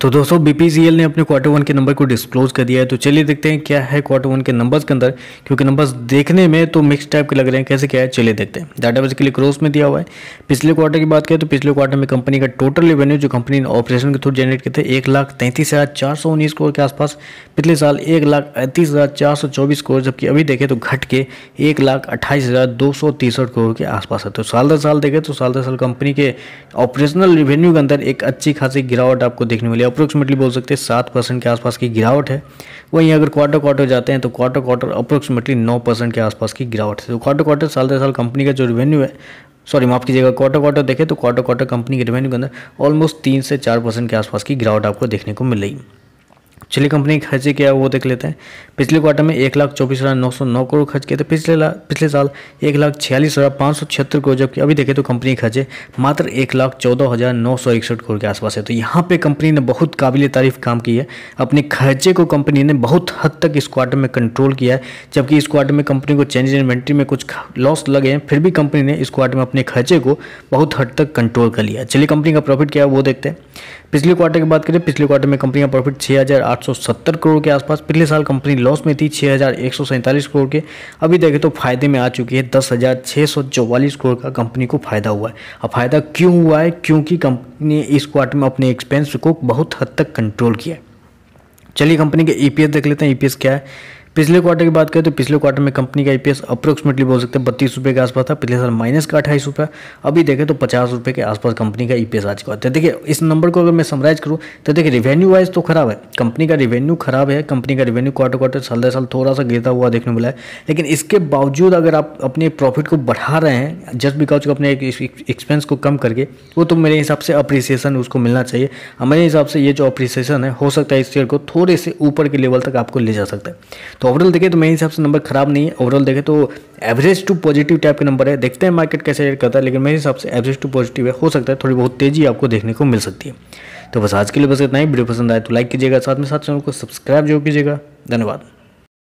तो दोस्तों बीपीसीएल ने अपने क्वार्टर वन के नंबर को डिस्क्लोज कर दिया है तो चलिए देखते हैं क्या है क्वार्टर वन के नंबर्स के अंदर क्योंकि नंबर्स देखने में तो मिक्स टाइप के लग रहे हैं कैसे क्या है चलिए देखते हैं डाटा बेस के लिए क्रोस में दिया हुआ है पिछले क्वार्टर की बात करें तो पिछले क्वार्टर में कंपनी का टोटल रेवेन्यू जो कंपनी ने ऑपरेशन के थ्रू जनरेट किए थे एक लाख तैंतीस हज़ार चार सौ उन्नीस करोड़ के आसपास पिछले साल एक लाख अड़तीस हज़ार चार सौ चौबीस करोड़ जबकि अभी देखें तो घट के एक लाख अट्ठाईस हज़ार दो सौ तिरसठ करोड़ के आसपास है तो साल दर साल देखें तो साल दर साल कंपनी के ऑपरेशनल रेवेन्यू के अंदर एक अच्छी खासी गिरावट आपको देखने मिली अप्रोक्सीमेटली बोल सकते हैं सात परसेंट के आसपास की गिरावट है वहीं अगर क्वार्टर क्वार्टर जाते हैं तो क्वार्टर क्वार्टर अप्रोक्सीमेटली नौ परसेंट के आसपास की गिरावट है तो क्वार्टर क्वार्टर साल दर साल कंपनी का जो रेवेन्यू है सॉरी माफ कीजिएगा क्वार्टर क्वार्टर देखें तो क्वार्टर क्वार्टर कंपनी के रेवेन्यू के अंदर ऑलमोस्ट तीन से चार परसेंट के आसपास की गिरावट आपको देखने को मिल रही है पिछली कंपनी खर्चे क्या वो देख लेते हैं पिछले क्वार्टर में एक लाख चौबीस हज़ार नौ सौ नौ करोड़ खर्च किए थे पिछले पिछले साल एक लाख छियालीस हज़ार पाँच सौ छिहत्तर करोड़ जबकि अभी देखें तो कंपनी खर्चे मात्र एक लाख चौदह हज़ार नौ सौ इकसठ करोड़ के आसपास है तो यहाँ पे कंपनी ने बहुत काबिल तारीफ काम की है अपने खर्चे को कंपनी ने बहुत हद तक इस क्वार्टर में कंट्रोल किया है जबकि इस क्वार्टर में कंपनी को चेंज इन्वेंट्री में कुछ लॉस लगे हैं फिर भी कंपनी ने इस क्वार्टर में अपने खर्चे को बहुत हद तक कंट्रोल कर लिया चलिए कंपनी का प्रॉफिट क्या है वो देखते हैं पिछले क्वार्टर की बात करें पिछले क्वार्टर में कंपनी का प्रॉफिट छः हज़ार 770 करोड़ के आसपास पिछले साल कंपनी लॉस में थी छः करोड़ के अभी देखें तो फायदे में आ चुकी है दस करोड़ का कंपनी को फायदा हुआ है अब फायदा क्यों हुआ है क्योंकि कंपनी ने इस क्वार्टर में अपने एक्सपेंस को बहुत हद तक कंट्रोल किया है चलिए कंपनी के ईपीएस e देख लेते हैं ईपीएस e क्या है पिछले क्वार्टर की बात करें तो पिछले क्वार्टर में कंपनी का ईपीएस अप्रोक्सीमेटली बोल सकते हैं बत्तीस रुपये के आसपास था पिछले साल माइनस का अट्ठाईस रुपये अभी देखें तो पचास रुपये के आसपास कंपनी का ईपीएस आ चुका है देखिए इस नंबर को अगर मैं समराइज करूँ तो देखिए रिवेन्यू वाइज तो खराब है कंपनी का रिवेन्यू खराब है कंपनी का रिवेन्यू क्वार्टर क्वार्टर साल दर साल थोड़ा सा गिरता हुआ देखने मिला है लेकिन इसके बावजूद अगर आप अपने प्रॉफिट को बढ़ा रहे हैं जस्ट बिकॉज अपने एक्सपेंस को कम करके वो तो मेरे हिसाब से अप्रिसिएशन उसको मिलना चाहिए मेरे हिसाब से ये जो अप्रिसिएशन है हो सकता है इस शेयर को थोड़े से ऊपर के लेवल तक आपको ले जा सकता है तो ओवरऑल देखें तो मेरे हिसाब से नंबर खराब नहीं है ओवरऑल देखें तो एवरेज टू पॉजिटिव टाइप के नंबर है देखते हैं मार्केट कैसे रेट करता है लेकिन मेरे हिसाब से एवरेज टू पॉजिटिव है हो सकता है थोड़ी बहुत तेजी आपको देखने को मिल सकती है तो बस आज के लिए बस इतना ही वीडियो पसंद आए तो लाइक कीजिएगा साथ में साथ चैनल को सब्सक्राइब जरूर कीजिएगा धन्यवाद